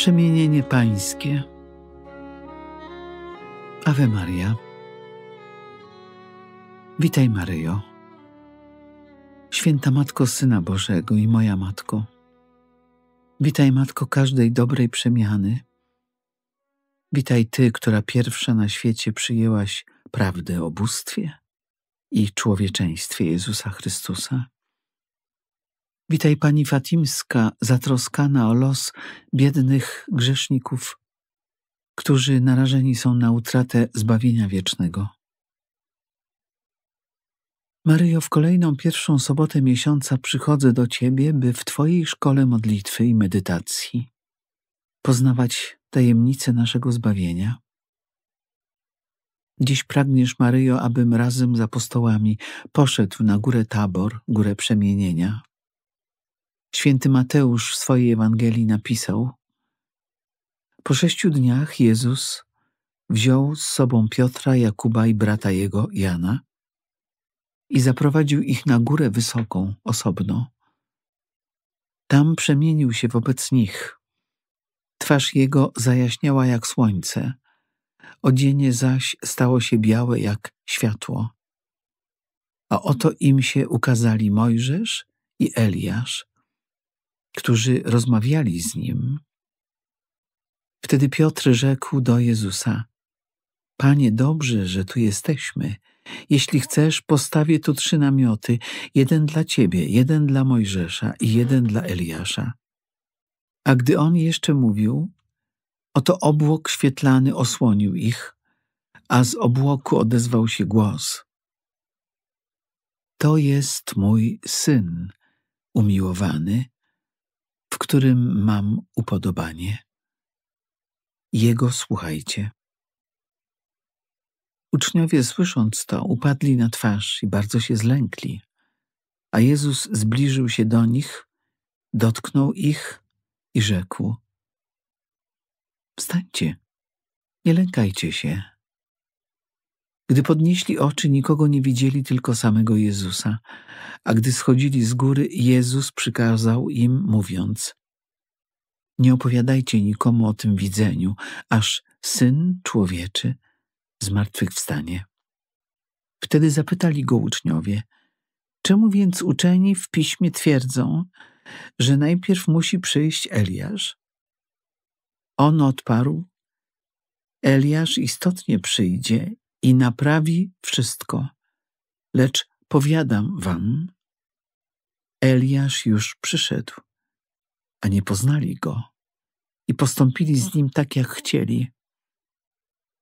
przemienienie pańskie. Ave Maria. Witaj Maryjo. Święta Matko Syna Bożego i moja Matko. Witaj Matko każdej dobrej przemiany. Witaj Ty, która pierwsza na świecie przyjęłaś prawdę o bóstwie i człowieczeństwie Jezusa Chrystusa. Witaj pani Fatimska, zatroskana o los biednych grzeszników, którzy narażeni są na utratę zbawienia wiecznego. Maryjo, w kolejną pierwszą sobotę miesiąca przychodzę do Ciebie, by w Twojej szkole modlitwy i medytacji poznawać tajemnice naszego zbawienia. Dziś pragniesz, Maryjo, abym razem z apostołami poszedł na górę Tabor, górę przemienienia, Święty Mateusz w swojej Ewangelii napisał: Po sześciu dniach Jezus wziął z sobą Piotra, Jakuba i brata jego Jana i zaprowadził ich na górę wysoką, osobno. Tam przemienił się wobec nich. Twarz jego zajaśniała jak słońce, odzienie zaś stało się białe jak światło. A oto im się ukazali Mojżesz i Eliasz, którzy rozmawiali z nim. Wtedy Piotr rzekł do Jezusa: Panie, dobrze, że tu jesteśmy. Jeśli chcesz, postawię tu trzy namioty: jeden dla ciebie, jeden dla Mojżesza i jeden dla Eliasza. A gdy on jeszcze mówił, oto obłok świetlany osłonił ich, a z obłoku odezwał się głos: To jest mój syn umiłowany, w którym mam upodobanie. Jego słuchajcie. Uczniowie słysząc to, upadli na twarz i bardzo się zlękli. A Jezus zbliżył się do nich, dotknął ich i rzekł: Wstańcie, nie lękajcie się. Gdy podnieśli oczy, nikogo nie widzieli, tylko samego Jezusa. A gdy schodzili z góry, Jezus przykazał im, mówiąc: Nie opowiadajcie nikomu o tym widzeniu, aż syn człowieczy zmartwychwstanie. Wtedy zapytali go uczniowie: Czemu więc uczeni w piśmie twierdzą, że najpierw musi przyjść Eliasz? On odparł: Eliasz istotnie przyjdzie i naprawi wszystko. Lecz powiadam wam, Eliasz już przyszedł, a nie poznali go i postąpili z nim tak, jak chcieli.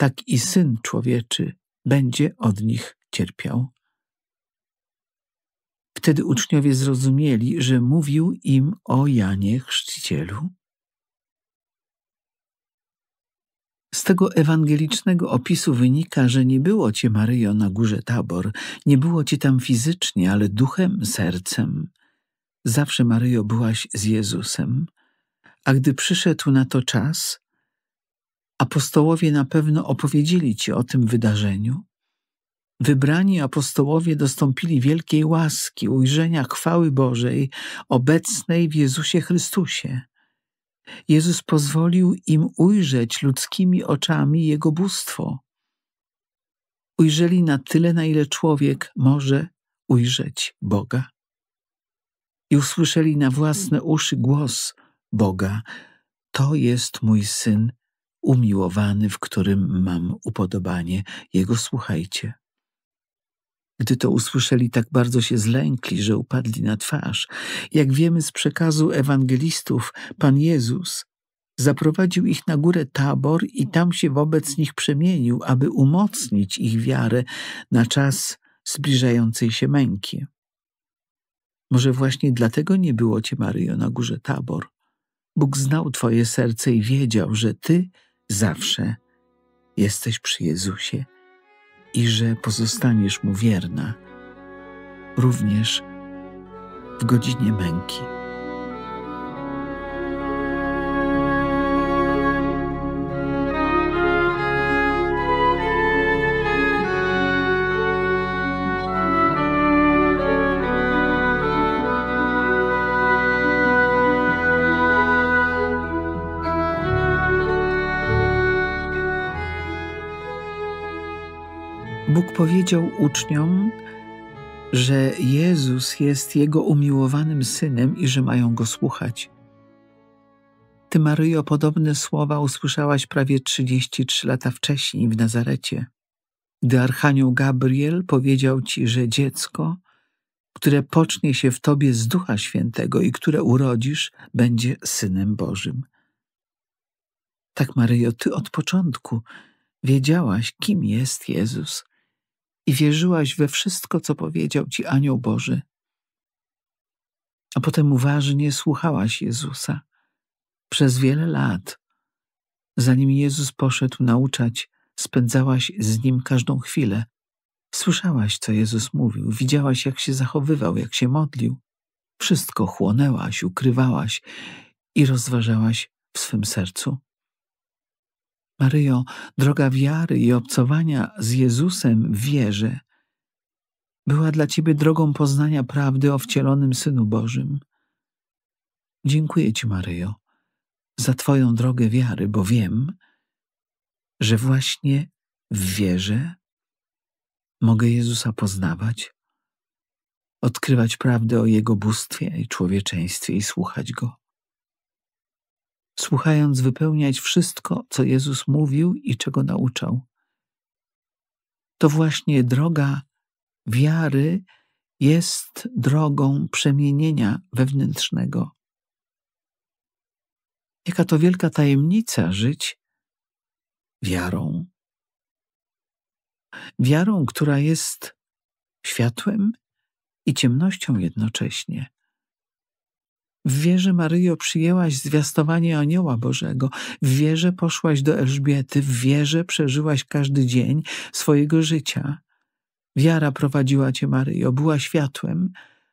Tak i syn człowieczy będzie od nich cierpiał. Wtedy uczniowie zrozumieli, że mówił im o Janie Chrzcicielu. Z tego ewangelicznego opisu wynika, że nie było cię, Maryjo, na górze tabor, nie było ci tam fizycznie, ale duchem, sercem. Zawsze, Maryjo, byłaś z Jezusem. A gdy przyszedł na to czas, apostołowie na pewno opowiedzieli ci o tym wydarzeniu. Wybrani apostołowie dostąpili wielkiej łaski, ujrzenia chwały Bożej, obecnej w Jezusie Chrystusie. Jezus pozwolił im ujrzeć ludzkimi oczami Jego bóstwo. Ujrzeli na tyle, na ile człowiek może ujrzeć Boga. I usłyszeli na własne uszy głos Boga: To jest mój syn umiłowany, w którym mam upodobanie. Jego słuchajcie. Gdy to usłyszeli, tak bardzo się zlękli, że upadli na twarz. Jak wiemy z przekazu ewangelistów, Pan Jezus zaprowadził ich na górę tabor i tam się wobec nich przemienił, aby umocnić ich wiarę na czas zbliżającej się męki. Może właśnie dlatego nie było cię, Maryjo, na górze tabor. Bóg znał twoje serce i wiedział, że ty zawsze jesteś przy Jezusie i że pozostaniesz mu wierna również w godzinie męki. powiedział uczniom, że Jezus jest jego umiłowanym synem i że mają go słuchać. Ty, Maryjo, podobne słowa usłyszałaś prawie 33 lata wcześniej w Nazarecie, gdy Archanioł Gabriel powiedział ci, że dziecko, które pocznie się w tobie z Ducha Świętego i które urodzisz, będzie synem Bożym. Tak, Maryjo, ty od początku wiedziałaś, kim jest Jezus i wierzyłaś we wszystko, co powiedział ci Anioł Boży. A potem uważnie słuchałaś Jezusa przez wiele lat. Zanim Jezus poszedł nauczać, spędzałaś z nim każdą chwilę. Słyszałaś, co Jezus mówił, widziałaś, jak się zachowywał, jak się modlił. Wszystko chłonęłaś, ukrywałaś i rozważałaś w swym sercu. Maryjo, droga wiary i obcowania z Jezusem w wierze była dla Ciebie drogą poznania prawdy o wcielonym Synu Bożym. Dziękuję Ci, Maryjo, za Twoją drogę wiary, bo wiem, że właśnie w wierze mogę Jezusa poznawać, odkrywać prawdę o Jego bóstwie i człowieczeństwie i słuchać Go słuchając wypełniać wszystko, co Jezus mówił i czego nauczał. To właśnie droga wiary jest drogą przemienienia wewnętrznego. Jaka to wielka tajemnica żyć wiarą. Wiarą, która jest światłem i ciemnością jednocześnie. W wierze Maryjo przyjęłaś zwiastowanie anioła Bożego, w wierze poszłaś do Elżbiety, w wierze przeżyłaś każdy dzień swojego życia. Wiara prowadziła cię, Maryjo, była światłem,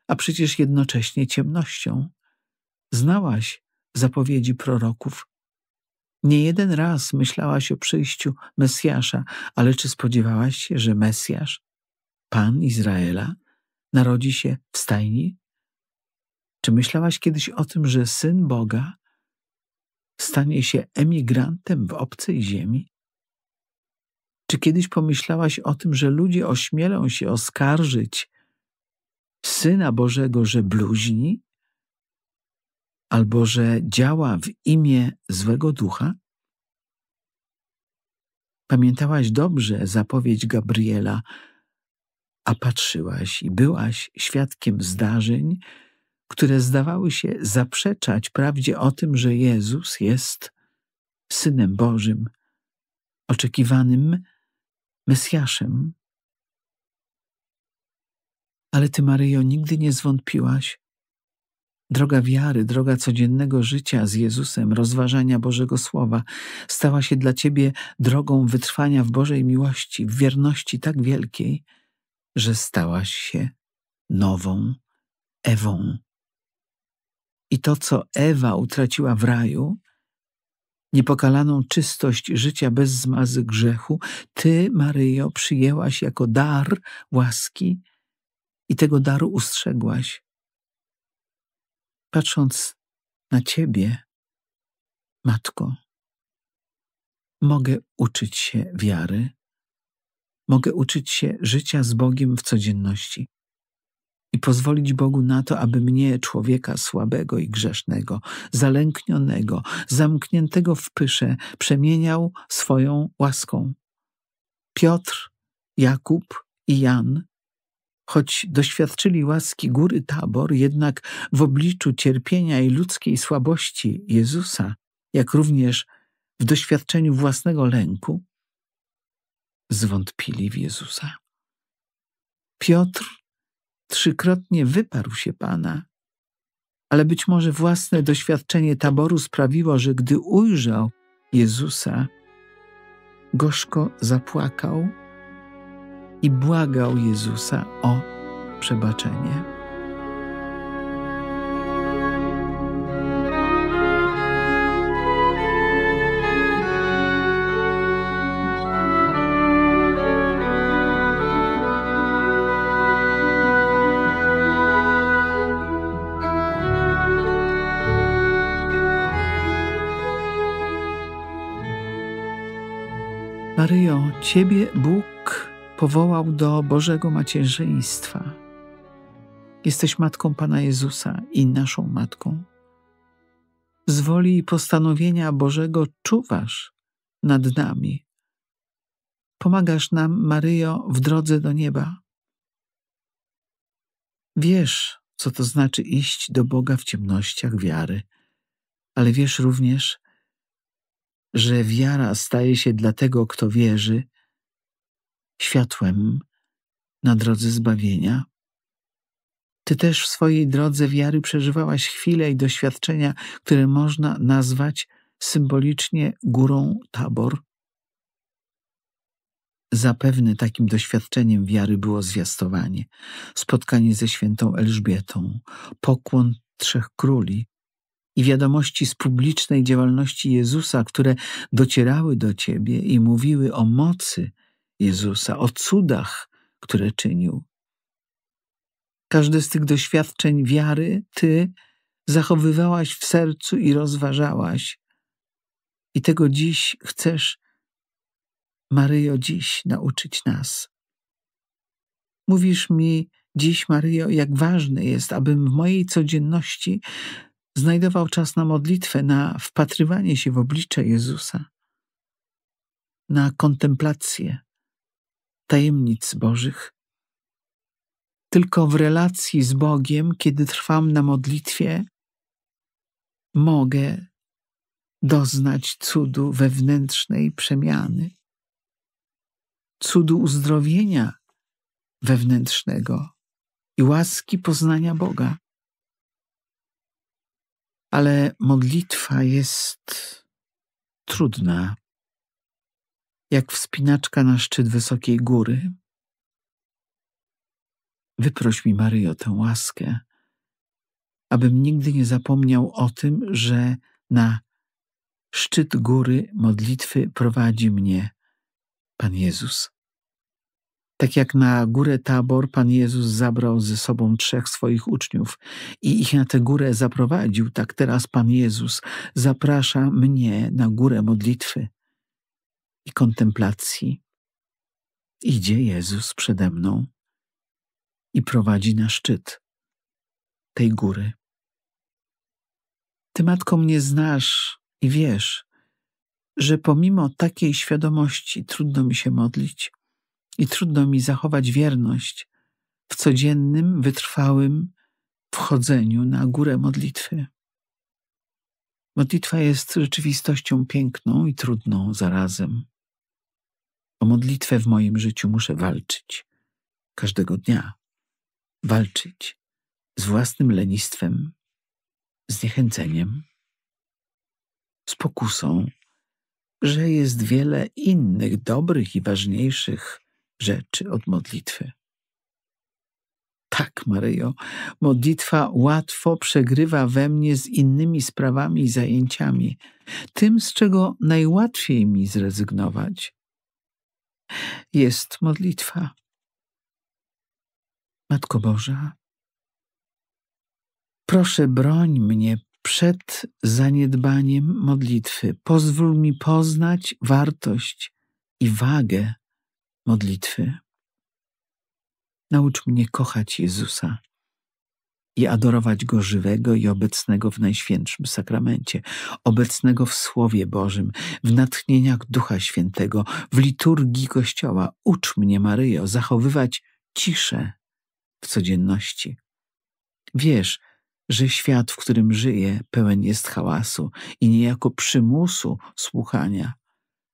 a przecież jednocześnie ciemnością. Znałaś zapowiedzi proroków. Nie jeden raz myślałaś o przyjściu Mesjasza, ale czy spodziewałaś się, że Mesjasz, Pan Izraela, narodzi się w stajni? Czy myślałaś kiedyś o tym, że syn Boga stanie się emigrantem w obcej ziemi? Czy kiedyś pomyślałaś o tym, że ludzie ośmielą się oskarżyć syna Bożego, że bluźni? Albo że działa w imię złego ducha? Pamiętałaś dobrze zapowiedź Gabriela, a patrzyłaś i byłaś świadkiem zdarzeń, które zdawały się zaprzeczać prawdzie o tym, że Jezus jest Synem Bożym, oczekiwanym Mesjaszem. Ale Ty, Maryjo, nigdy nie zwątpiłaś. Droga wiary, droga codziennego życia z Jezusem, rozważania Bożego Słowa stała się dla Ciebie drogą wytrwania w Bożej miłości, w wierności tak wielkiej, że stałaś się nową Ewą i to, co Ewa utraciła w raju, niepokalaną czystość życia bez zmazy grzechu, Ty, Maryjo, przyjęłaś jako dar łaski i tego daru ustrzegłaś. Patrząc na Ciebie, Matko, mogę uczyć się wiary, mogę uczyć się życia z Bogiem w codzienności i pozwolić Bogu na to, aby mnie, człowieka słabego i grzesznego, zalęknionego, zamkniętego w pysze, przemieniał swoją łaską. Piotr, Jakub i Jan, choć doświadczyli łaski góry Tabor, jednak w obliczu cierpienia i ludzkiej słabości Jezusa, jak również w doświadczeniu własnego lęku, zwątpili w Jezusa. Piotr trzykrotnie wyparł się Pana. Ale być może własne doświadczenie taboru sprawiło, że gdy ujrzał Jezusa, gorzko zapłakał i błagał Jezusa o przebaczenie. Maryjo, Ciebie Bóg powołał do Bożego Macierzyństwa. Jesteś matką Pana Jezusa i naszą matką. Z woli i postanowienia Bożego czuwasz nad nami. Pomagasz nam, Maryjo, w drodze do nieba. Wiesz, co to znaczy iść do Boga w ciemnościach wiary, ale wiesz również, że wiara staje się dla tego, kto wierzy, światłem na drodze zbawienia? Ty też w swojej drodze wiary przeżywałaś chwile i doświadczenia, które można nazwać symbolicznie górą tabor? Zapewne takim doświadczeniem wiary było zwiastowanie, spotkanie ze świętą Elżbietą, pokłon trzech króli, i wiadomości z publicznej działalności Jezusa, które docierały do ciebie i mówiły o mocy Jezusa, o cudach, które czynił. Każde z tych doświadczeń wiary ty zachowywałaś w sercu i rozważałaś. I tego dziś chcesz, Maryjo, dziś nauczyć nas. Mówisz mi dziś, Maryjo, jak ważne jest, abym w mojej codzienności znajdował czas na modlitwę, na wpatrywanie się w oblicze Jezusa, na kontemplację tajemnic Bożych. Tylko w relacji z Bogiem, kiedy trwam na modlitwie, mogę doznać cudu wewnętrznej przemiany, cudu uzdrowienia wewnętrznego i łaski poznania Boga ale modlitwa jest trudna, jak wspinaczka na szczyt wysokiej góry. Wyproś mi, Maryjo, tę łaskę, abym nigdy nie zapomniał o tym, że na szczyt góry modlitwy prowadzi mnie Pan Jezus. Tak jak na górę Tabor Pan Jezus zabrał ze sobą trzech swoich uczniów i ich na tę górę zaprowadził, tak teraz Pan Jezus zaprasza mnie na górę modlitwy i kontemplacji. Idzie Jezus przede mną i prowadzi na szczyt tej góry. Ty, matko, mnie znasz i wiesz, że pomimo takiej świadomości trudno mi się modlić i trudno mi zachować wierność w codziennym, wytrwałym wchodzeniu na górę modlitwy. Modlitwa jest rzeczywistością piękną i trudną zarazem. O modlitwę w moim życiu muszę walczyć każdego dnia. Walczyć z własnym lenistwem, zniechęceniem, z pokusą, że jest wiele innych dobrych i ważniejszych rzeczy od modlitwy. Tak, Maryjo, modlitwa łatwo przegrywa we mnie z innymi sprawami i zajęciami, tym, z czego najłatwiej mi zrezygnować. Jest modlitwa. Matko Boża, proszę broń mnie przed zaniedbaniem modlitwy. Pozwól mi poznać wartość i wagę modlitwy. Naucz mnie kochać Jezusa i adorować Go żywego i obecnego w Najświętszym Sakramencie, obecnego w Słowie Bożym, w natchnieniach Ducha Świętego, w liturgii Kościoła. Ucz mnie, Maryjo, zachowywać ciszę w codzienności. Wiesz, że świat, w którym żyję, pełen jest hałasu i niejako przymusu słuchania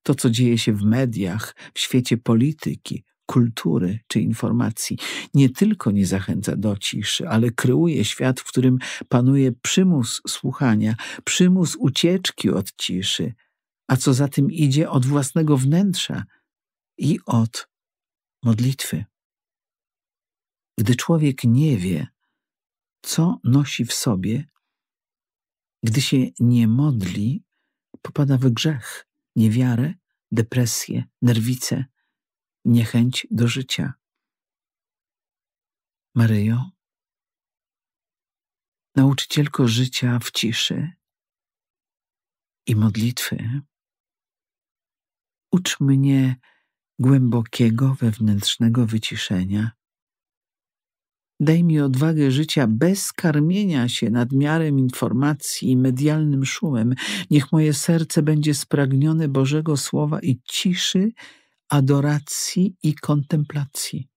to, co dzieje się w mediach, w świecie polityki, kultury czy informacji, nie tylko nie zachęca do ciszy, ale kreuje świat, w którym panuje przymus słuchania, przymus ucieczki od ciszy, a co za tym idzie od własnego wnętrza i od modlitwy. Gdy człowiek nie wie, co nosi w sobie, gdy się nie modli, popada w grzech niewiarę, depresję, nerwicę, niechęć do życia. Maryjo, nauczycielko życia w ciszy i modlitwy, ucz mnie głębokiego wewnętrznego wyciszenia Daj mi odwagę życia bez karmienia się nadmiarem informacji i medialnym szumem. Niech moje serce będzie spragnione Bożego Słowa i ciszy, adoracji i kontemplacji.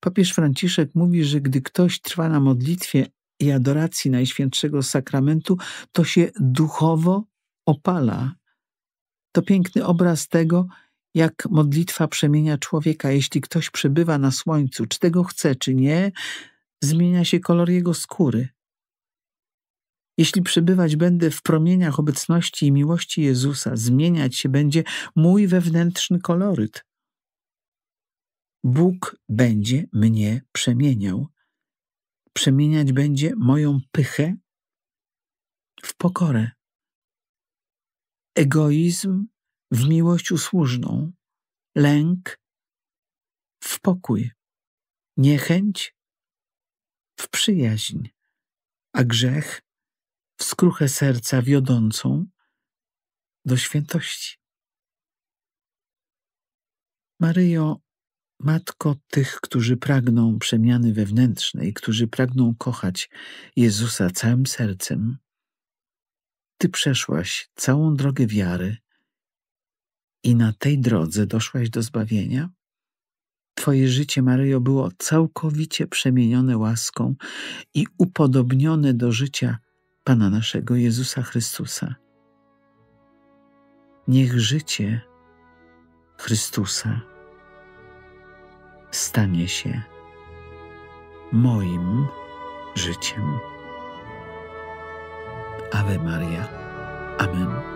Papież Franciszek mówi, że gdy ktoś trwa na modlitwie i adoracji Najświętszego Sakramentu, to się duchowo opala. To piękny obraz tego, jak modlitwa przemienia człowieka. Jeśli ktoś przebywa na słońcu, czy tego chce, czy nie, zmienia się kolor jego skóry. Jeśli przebywać będę w promieniach obecności i miłości Jezusa, zmieniać się będzie mój wewnętrzny koloryt. Bóg będzie mnie przemieniał. Przemieniać będzie moją pychę w pokorę. Egoizm w miłość usłużną, lęk w pokój, niechęć w przyjaźń, a grzech w skruchę serca wiodącą do świętości. Maryjo, Matko tych, którzy pragną przemiany wewnętrznej, którzy pragną kochać Jezusa całym sercem, Ty przeszłaś całą drogę wiary i na tej drodze doszłaś do zbawienia? Twoje życie, Maryjo, było całkowicie przemienione łaską i upodobnione do życia Pana naszego Jezusa Chrystusa. Niech życie Chrystusa stanie się moim życiem. Ave Maria. Amen.